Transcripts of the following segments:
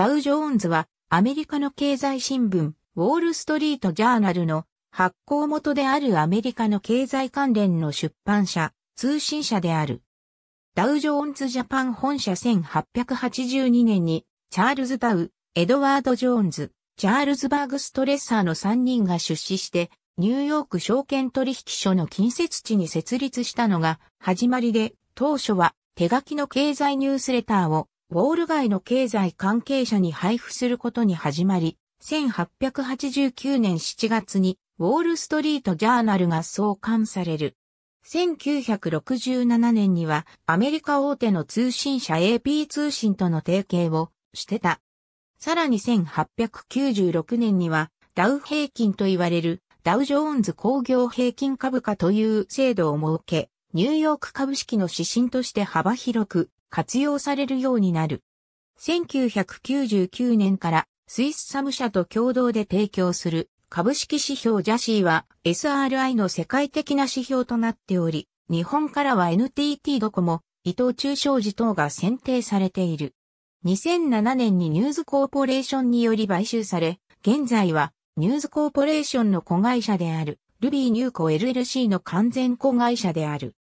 ダウ・ジョーンズはアメリカの経済新聞ウォール・ストリート・ジャーナルの発行元であるアメリカの経済関連の出版社、通信社である。ダウ・ジョーンズ・ジャパン本社1882年にチャールズ・ダウ、エドワード・ジョーンズ、チャールズバーグ・ストレッサーの3人が出資して、ニューヨーク証券取引所の近接地に設立したのが始まりで、当初は手書きの経済ニュースレターをウォール街の経済関係者に配布することに始まり、1889年7月にウォールストリートジャーナルが創刊される。1967年にはアメリカ大手の通信社 AP 通信との提携をしてた。さらに1896年にはダウ平均と言われるダウジョーンズ工業平均株価という制度を設け、ニューヨーク株式の指針として幅広く活用されるようになる。1999年からスイスサム社と共同で提供する株式指標ジャシーは SRI の世界的な指標となっており、日本からは NTT ドコモ、伊藤忠商事等が選定されている。2007年にニューズコーポレーションにより買収され、現在はニューズコーポレーションの子会社である、ルビーニューコ LLC の完全子会社である。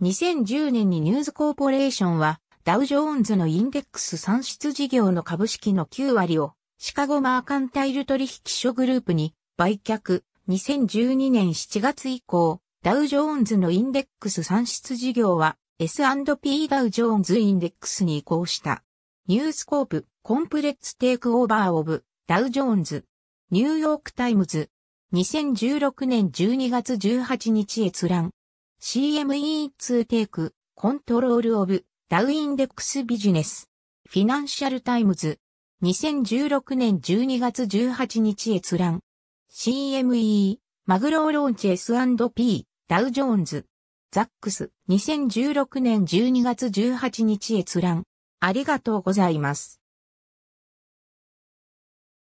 2010年にニューズコーポレーションは、ダウジョーンズのインデックス算出事業の株式の9割を、シカゴマーカンタイル取引所グループに売却。2012年7月以降、ダウジョーンズのインデックス算出事業は S&P ダウジョーンズインデックスに移行した。ニュースコープ、コンプレックステイクオーバーオブ、ダウジョーンズ。ニューヨークタイムズ。2016年12月18日閲覧。CME2 テイク、コントロールオブ、ダウインデックスビジネス。フィナンシャルタイムズ。2016年12月18日閲覧。CME、マグローローンチ S&P、ダウジョーンズ。ザックス、2016年12月18日閲覧。ありがとうございます。